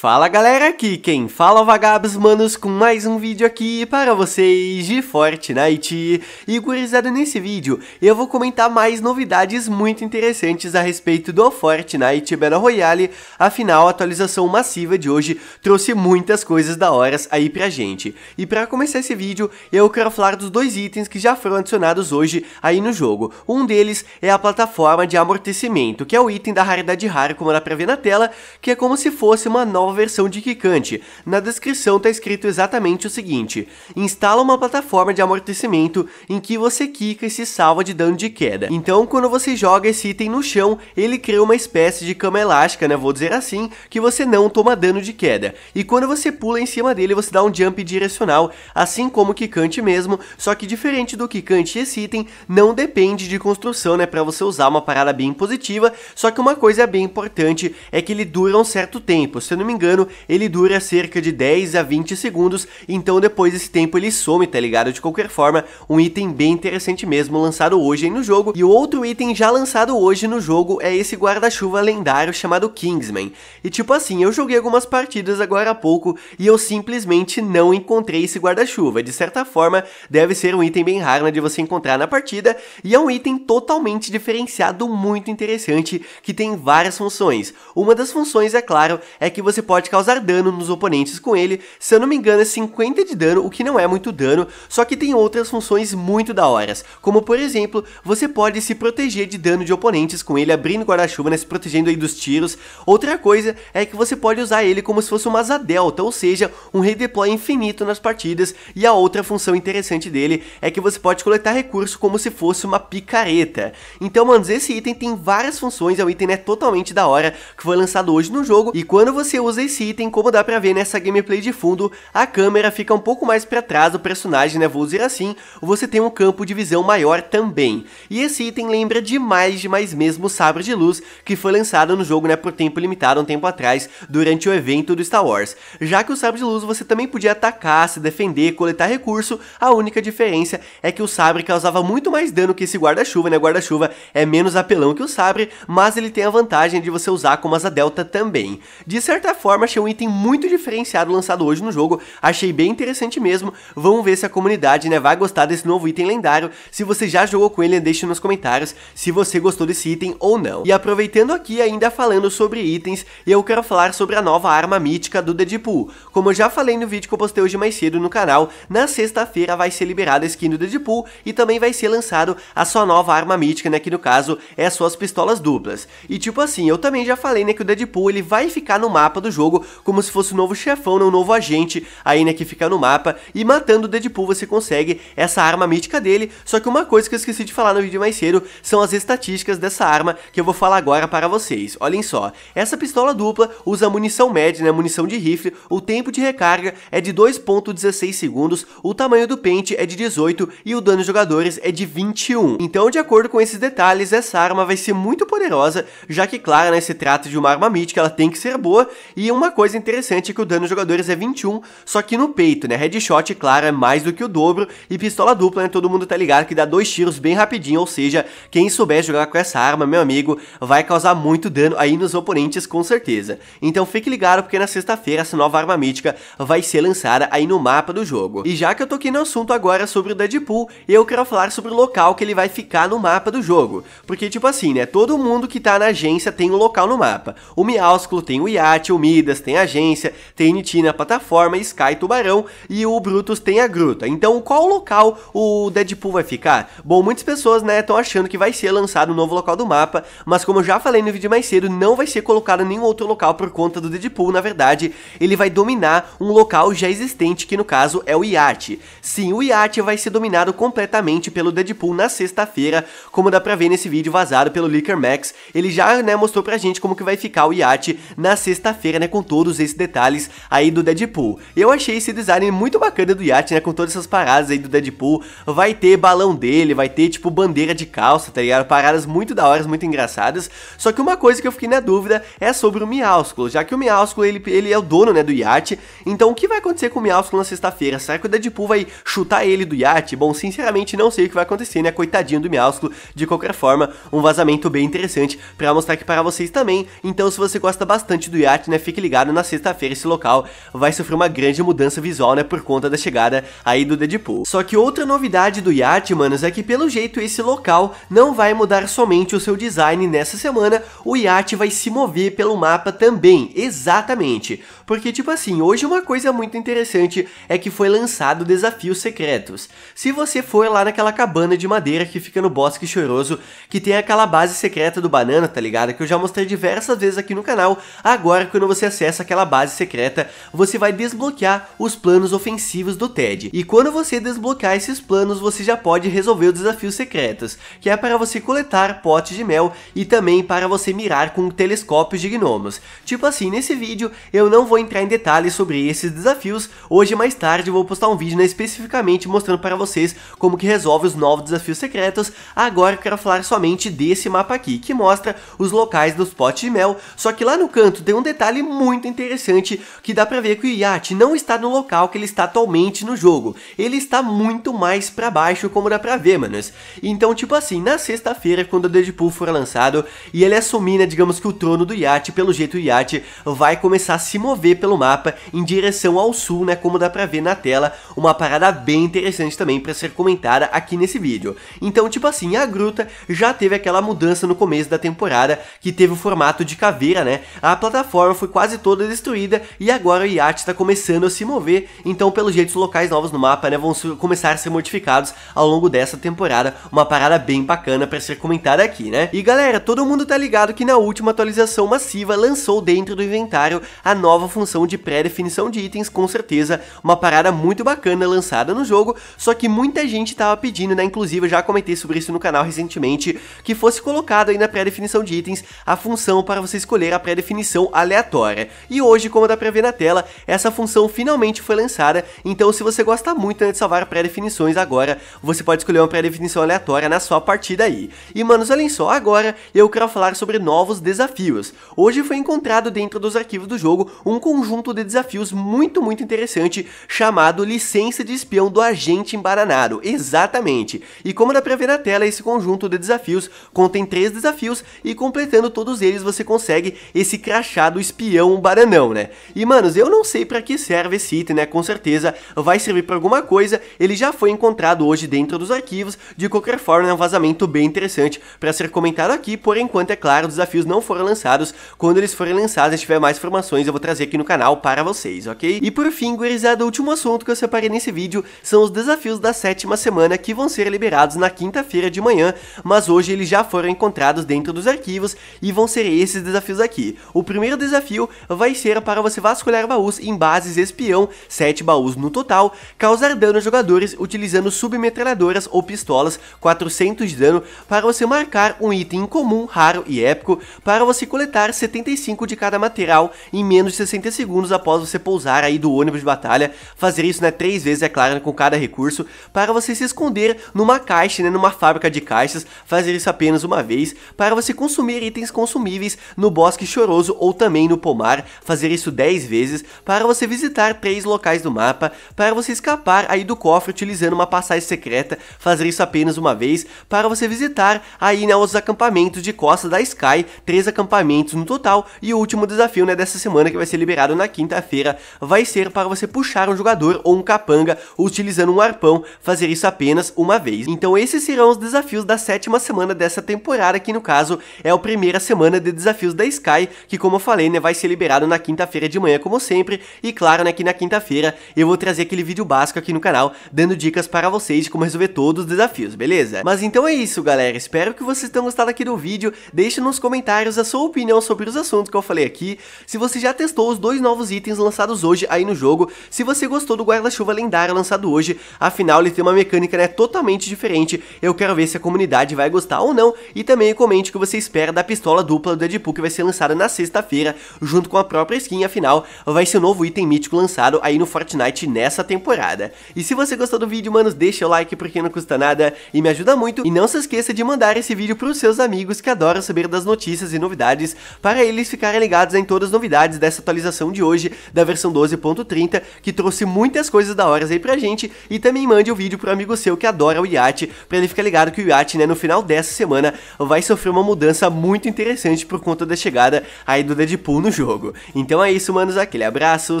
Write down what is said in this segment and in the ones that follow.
Fala galera, aqui quem fala é vagabos manos com mais um vídeo aqui para vocês de Fortnite. E gurizada, nesse vídeo eu vou comentar mais novidades muito interessantes a respeito do Fortnite Battle Royale, afinal a atualização massiva de hoje trouxe muitas coisas da horas aí pra gente. E para começar esse vídeo eu quero falar dos dois itens que já foram adicionados hoje aí no jogo. Um deles é a plataforma de amortecimento, que é o item da raridade rara como dá pra ver na tela, que é como se fosse uma nova nova versão de Kikante. Na descrição está escrito exatamente o seguinte, instala uma plataforma de amortecimento em que você quica e se salva de dano de queda. Então quando você joga esse item no chão, ele cria uma espécie de cama elástica, né, vou dizer assim, que você não toma dano de queda. E quando você pula em cima dele, você dá um jump direcional, assim como o Kikante mesmo, só que diferente do Kikante, esse item não depende de construção, né, para você usar uma parada bem positiva, só que uma coisa bem importante é que ele dura um certo tempo, se eu não me engano, engano, ele dura cerca de 10 a 20 segundos, então depois desse tempo ele some, tá ligado? De qualquer forma, um item bem interessante mesmo, lançado hoje no jogo. E o outro item já lançado hoje no jogo é esse guarda-chuva lendário chamado Kingsman. E tipo assim, eu joguei algumas partidas agora há pouco e eu simplesmente não encontrei esse guarda-chuva. De certa forma, deve ser um item bem raro né, de você encontrar na partida e é um item totalmente diferenciado, muito interessante, que tem várias funções. Uma das funções, é claro, é que você pode causar dano nos oponentes com ele, se eu não me engano é 50 de dano, o que não é muito dano, só que tem outras funções muito da horas, como por exemplo, você pode se proteger de dano de oponentes com ele abrindo guarda-chuva, né, se protegendo aí dos tiros. Outra coisa é que você pode usar ele como se fosse uma asa delta, ou seja, um redeploy infinito nas partidas, e a outra função interessante dele é que você pode coletar recurso como se fosse uma picareta. Então, mano, esse item tem várias funções, é um item né, totalmente da hora, que foi lançado hoje no jogo, e quando você usa usa esse item, como dá pra ver nessa gameplay de fundo, a câmera fica um pouco mais pra trás do personagem, né, vou dizer assim, você tem um campo de visão maior também. E esse item lembra demais, demais mesmo o Sabre de Luz, que foi lançado no jogo, né, por tempo limitado, um tempo atrás, durante o evento do Star Wars. Já que o Sabre de Luz você também podia atacar, se defender, coletar recurso, a única diferença é que o Sabre causava muito mais dano que esse guarda-chuva, né, o guarda-chuva é menos apelão que o Sabre, mas ele tem a vantagem de você usar como asa delta também. De certa forma, achei um item muito diferenciado lançado hoje no jogo, achei bem interessante mesmo, vamos ver se a comunidade né, vai gostar desse novo item lendário, se você já jogou com ele, deixe nos comentários se você gostou desse item ou não. E aproveitando aqui, ainda falando sobre itens, eu quero falar sobre a nova arma mítica do Deadpool. Como eu já falei no vídeo que eu postei hoje mais cedo no canal, na sexta-feira vai ser liberada a skin do Deadpool e também vai ser lançado a sua nova arma mítica, né, que no caso é as suas pistolas duplas. E tipo assim, eu também já falei né, que o Deadpool ele vai ficar no mapa do do jogo, como se fosse um novo chefão, né, um novo agente, aí né, que fica no mapa, e matando o Deadpool você consegue essa arma mítica dele, só que uma coisa que eu esqueci de falar no vídeo mais cedo, são as estatísticas dessa arma que eu vou falar agora para vocês. Olhem só, essa pistola dupla usa munição média, né, munição de rifle, o tempo de recarga é de 2.16 segundos, o tamanho do pente é de 18 e o dano de jogadores é de 21. Então, de acordo com esses detalhes, essa arma vai ser muito poderosa, já que, claro, né, se trata de uma arma mítica, ela tem que ser boa, e uma coisa interessante é que o dano dos jogadores é 21, só que no peito, né? Headshot, claro, é mais do que o dobro. E pistola dupla, né? Todo mundo tá ligado que dá dois tiros bem rapidinho. Ou seja, quem souber jogar com essa arma, meu amigo, vai causar muito dano aí nos oponentes, com certeza. Então fique ligado, porque na sexta-feira essa nova arma mítica vai ser lançada aí no mapa do jogo. E já que eu toquei no assunto agora sobre o Deadpool, eu quero falar sobre o local que ele vai ficar no mapa do jogo. Porque, tipo assim, né? Todo mundo que tá na agência tem um local no mapa. O Miásculo tem o yacht, o Mi Midas, tem agência, tem Nitina, na plataforma, Sky Tubarão e o Brutus tem a gruta. Então, qual local o Deadpool vai ficar? Bom, muitas pessoas, né, estão achando que vai ser lançado um novo local do mapa, mas como eu já falei no vídeo mais cedo, não vai ser colocado nenhum outro local por conta do Deadpool, na verdade, ele vai dominar um local já existente, que no caso é o Yacht. Sim, o Yacht vai ser dominado completamente pelo Deadpool na sexta-feira, como dá pra ver nesse vídeo vazado pelo Licker Max, ele já, né, mostrou pra gente como que vai ficar o Yacht na sexta-feira né, com todos esses detalhes aí do Deadpool. Eu achei esse design muito bacana do iate, né, com todas essas paradas aí do Deadpool. Vai ter balão dele, vai ter, tipo, bandeira de calça, tá ligado? Paradas muito da hora, muito engraçadas. Só que uma coisa que eu fiquei na dúvida é sobre o Miásculo, já que o Miásculo, ele, ele é o dono, né, do iate. Então, o que vai acontecer com o Miásculo na sexta-feira? Será que o Deadpool vai chutar ele do iate? Bom, sinceramente, não sei o que vai acontecer, né, coitadinho do Miásculo. De qualquer forma, um vazamento bem interessante pra mostrar aqui para vocês também. Então, se você gosta bastante do iate, né, fique ligado, na sexta-feira esse local vai sofrer uma grande mudança visual, né, por conta da chegada aí do Deadpool. Só que outra novidade do iate, manos, é que pelo jeito esse local não vai mudar somente o seu design nessa semana, o Yacht vai se mover pelo mapa também, exatamente. Porque, tipo assim, hoje uma coisa muito interessante é que foi lançado Desafios Secretos. Se você for lá naquela cabana de madeira que fica no Bosque Choroso, que tem aquela base secreta do Banana, tá ligado? Que eu já mostrei diversas vezes aqui no canal. Agora, quando você acessa aquela base secreta, você vai desbloquear os planos ofensivos do Ted. E quando você desbloquear esses planos, você já pode resolver os desafios secretos, que é para você coletar potes de mel e também para você mirar com telescópios de gnomos. Tipo assim, nesse vídeo eu não vou entrar em detalhes sobre esses desafios, hoje mais tarde vou postar um vídeo né, especificamente mostrando para vocês como que resolve os novos desafios secretos, agora eu quero falar somente desse mapa aqui, que mostra os locais dos potes de mel, só que lá no canto tem um detalhe muito interessante que dá pra ver que o iate não está no local que ele está atualmente no jogo, ele está muito mais para baixo, como dá pra ver, manos. Então, tipo assim, na sexta-feira, quando o Deadpool for lançado e ele assumir, né, digamos que o trono do iate, pelo jeito o iate vai começar a se mover vê pelo mapa em direção ao sul, né, como dá pra ver na tela, uma parada bem interessante também para ser comentada aqui nesse vídeo. Então, tipo assim, a gruta já teve aquela mudança no começo da temporada, que teve o formato de caveira, né, a plataforma foi quase toda destruída e agora o iate está começando a se mover, então pelo jeito os locais novos no mapa, né, vão começar a ser modificados ao longo dessa temporada, uma parada bem bacana para ser comentada aqui, né. E galera, todo mundo tá ligado que na última atualização massiva lançou dentro do inventário a nova função função de pré-definição de itens, com certeza uma parada muito bacana lançada no jogo, só que muita gente tava pedindo, né, inclusive eu já comentei sobre isso no canal recentemente, que fosse colocado aí na pré-definição de itens a função para você escolher a pré-definição aleatória. E hoje, como dá pra ver na tela, essa função finalmente foi lançada, então se você gosta muito né, de salvar pré-definições agora, você pode escolher uma pré-definição aleatória na sua partida aí. E manos, olhem só, agora eu quero falar sobre novos desafios. Hoje foi encontrado dentro dos arquivos do jogo um conjunto de desafios muito, muito interessante chamado Licença de Espião do Agente Embaranado. Exatamente. E como dá pra ver na tela, esse conjunto de desafios contém três desafios e completando todos eles você consegue esse crachado espião baranão, né? E manos, eu não sei para que serve esse item, né? Com certeza vai servir para alguma coisa. Ele já foi encontrado hoje dentro dos arquivos. De qualquer forma, é um vazamento bem interessante para ser comentado aqui. Por enquanto, é claro, os desafios não foram lançados. Quando eles forem lançados e tiver mais informações, eu vou trazer aqui no canal para vocês, ok? E por fim, gurizada, é o último assunto que eu separei nesse vídeo são os desafios da sétima semana que vão ser liberados na quinta-feira de manhã, mas hoje eles já foram encontrados dentro dos arquivos e vão ser esses desafios aqui. O primeiro desafio vai ser para você vasculhar baús em bases espião, 7 baús no total, causar dano a jogadores utilizando submetralhadoras ou pistolas, 400 de dano, para você marcar um item comum, raro e épico, para você coletar 75 de cada material em menos de 60 60 segundos após você pousar aí do ônibus de batalha, fazer isso né, três vezes, é claro, né, com cada recurso, para você se esconder numa caixa, né, numa fábrica de caixas, fazer isso apenas uma vez, para você consumir itens consumíveis no Bosque Choroso ou também no Pomar, fazer isso 10 vezes, para você visitar três locais do mapa, para você escapar aí do cofre utilizando uma passagem secreta, fazer isso apenas uma vez, para você visitar aí né, os acampamentos de Costa da Sky, três acampamentos no total, e o último desafio né, dessa semana que vai ser liberado liberado na quinta-feira vai ser para você puxar um jogador ou um capanga utilizando um arpão, fazer isso apenas uma vez. Então esses serão os desafios da sétima semana dessa temporada, que no caso é a primeira semana de desafios da Sky, que como eu falei, né, vai ser liberado na quinta-feira de manhã como sempre, e claro, né, que na quinta-feira eu vou trazer aquele vídeo básico aqui no canal, dando dicas para vocês de como resolver todos os desafios, beleza? Mas então é isso, galera, espero que vocês tenham gostado aqui do vídeo, deixe nos comentários a sua opinião sobre os assuntos que eu falei aqui, se você já testou os dois novos itens lançados hoje aí no jogo, se você gostou do guarda-chuva lendário lançado hoje, afinal ele tem uma mecânica né, totalmente diferente, eu quero ver se a comunidade vai gostar ou não, e também comente o que você espera da pistola dupla do Deadpool que vai ser lançada na sexta-feira, junto com a própria skin, afinal vai ser o um novo item mítico lançado aí no Fortnite nessa temporada. E se você gostou do vídeo, manos, deixa o like porque não custa nada e me ajuda muito, e não se esqueça de mandar esse vídeo para os seus amigos que adoram saber das notícias e novidades, para eles ficarem ligados em todas as novidades dessa atualização atualização de hoje da versão 12.30, que trouxe muitas coisas da hora aí pra gente, e também mande o um vídeo pro amigo seu que adora o iate, pra ele ficar ligado que o iate, né, no final dessa semana vai sofrer uma mudança muito interessante por conta da chegada aí do Deadpool no jogo. Então é isso, manos, aquele abraço,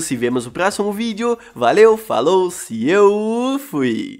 se vemos no próximo vídeo, valeu, falou, se eu fui!